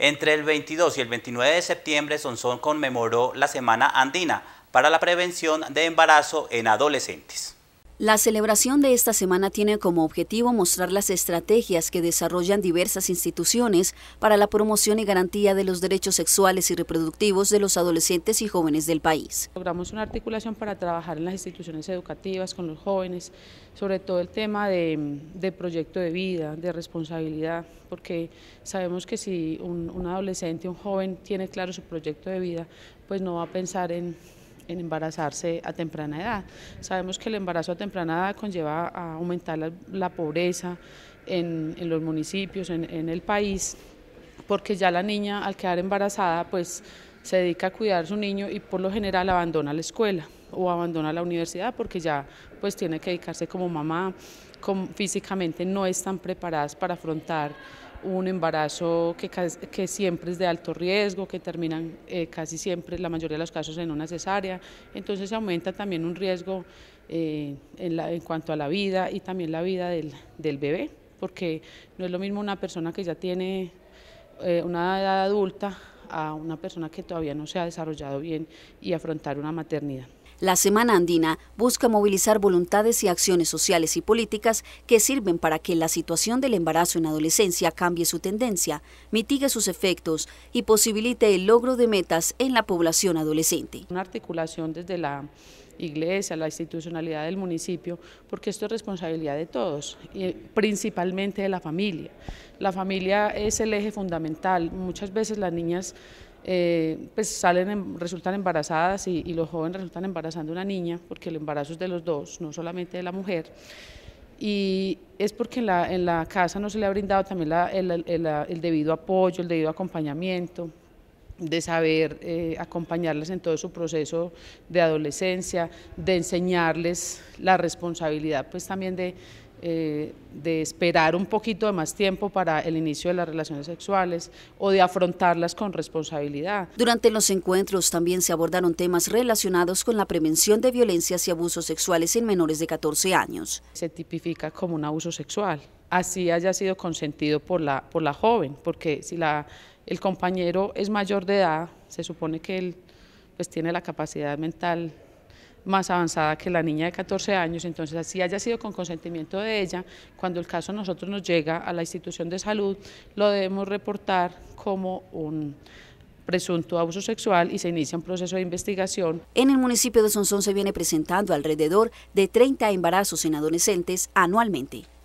Entre el 22 y el 29 de septiembre, Sonsón conmemoró la Semana Andina para la prevención de embarazo en adolescentes. La celebración de esta semana tiene como objetivo mostrar las estrategias que desarrollan diversas instituciones para la promoción y garantía de los derechos sexuales y reproductivos de los adolescentes y jóvenes del país. Logramos una articulación para trabajar en las instituciones educativas con los jóvenes, sobre todo el tema de, proyecto de vida, de responsabilidad, porque sabemos que si un adolescente, un joven tiene claro su proyecto de vida, pues no va a pensar en en embarazarse a temprana edad. Sabemos que el embarazo a temprana edad conlleva a aumentar la, pobreza en, los municipios, en, el país, porque ya la niña al quedar embarazada pues se dedica a cuidar a su niño y por lo general abandona la escuela o abandona la universidad porque ya pues tiene que dedicarse como mamá, físicamente no están preparadas para afrontar un embarazo que, siempre es de alto riesgo, que terminan eh, casi siempre, la mayoría de los casos, en una cesárea. Entonces aumenta también un riesgo eh, en, cuanto a la vida y también la vida del, bebé, porque no es lo mismo una persona que ya tiene eh, una edad adulta a una persona que todavía no se ha desarrollado bien y afrontar una maternidad. La Semana Andina busca movilizar voluntades y acciones sociales y políticas que sirven para que la situación del embarazo en adolescencia cambie su tendencia, mitigue sus efectos y posibilite el logro de metas en la población adolescente. Una articulación desde la iglesia, la institucionalidad del municipio, porque esto es responsabilidad de todos, principalmente de la familia. La familia es el eje fundamental. Muchas veces las niñas eh, pues salen, em, resultan embarazadas y, y, los jóvenes resultan embarazando una niña, porque el embarazo es de los dos, no solamente de la mujer. Y es porque en la, en la casa no se le ha brindado también el, el, el, debido apoyo, el debido acompañamiento, de saber eh, acompañarles en todo su proceso de adolescencia, de enseñarles la responsabilidad, pues también de eh, de esperar un poquito de más tiempo para el inicio de las relaciones sexuales o de afrontarlas con responsabilidad. Durante los encuentros también se abordaron temas relacionados con la prevención de violencias y abusos sexuales en menores de 14 años. Se tipifica como un abuso sexual, así haya sido consentido por la, por la joven, porque si la, el compañero es mayor de edad, se supone que él pues tiene la capacidad mental más avanzada que la niña de 14 años, entonces así haya sido con consentimiento de ella, cuando el caso a nosotros nos llega a la institución de salud, lo debemos reportar como un presunto abuso sexual y se inicia un proceso de investigación. En el municipio de Sonsón se viene presentando alrededor de 30 embarazos en adolescentes anualmente.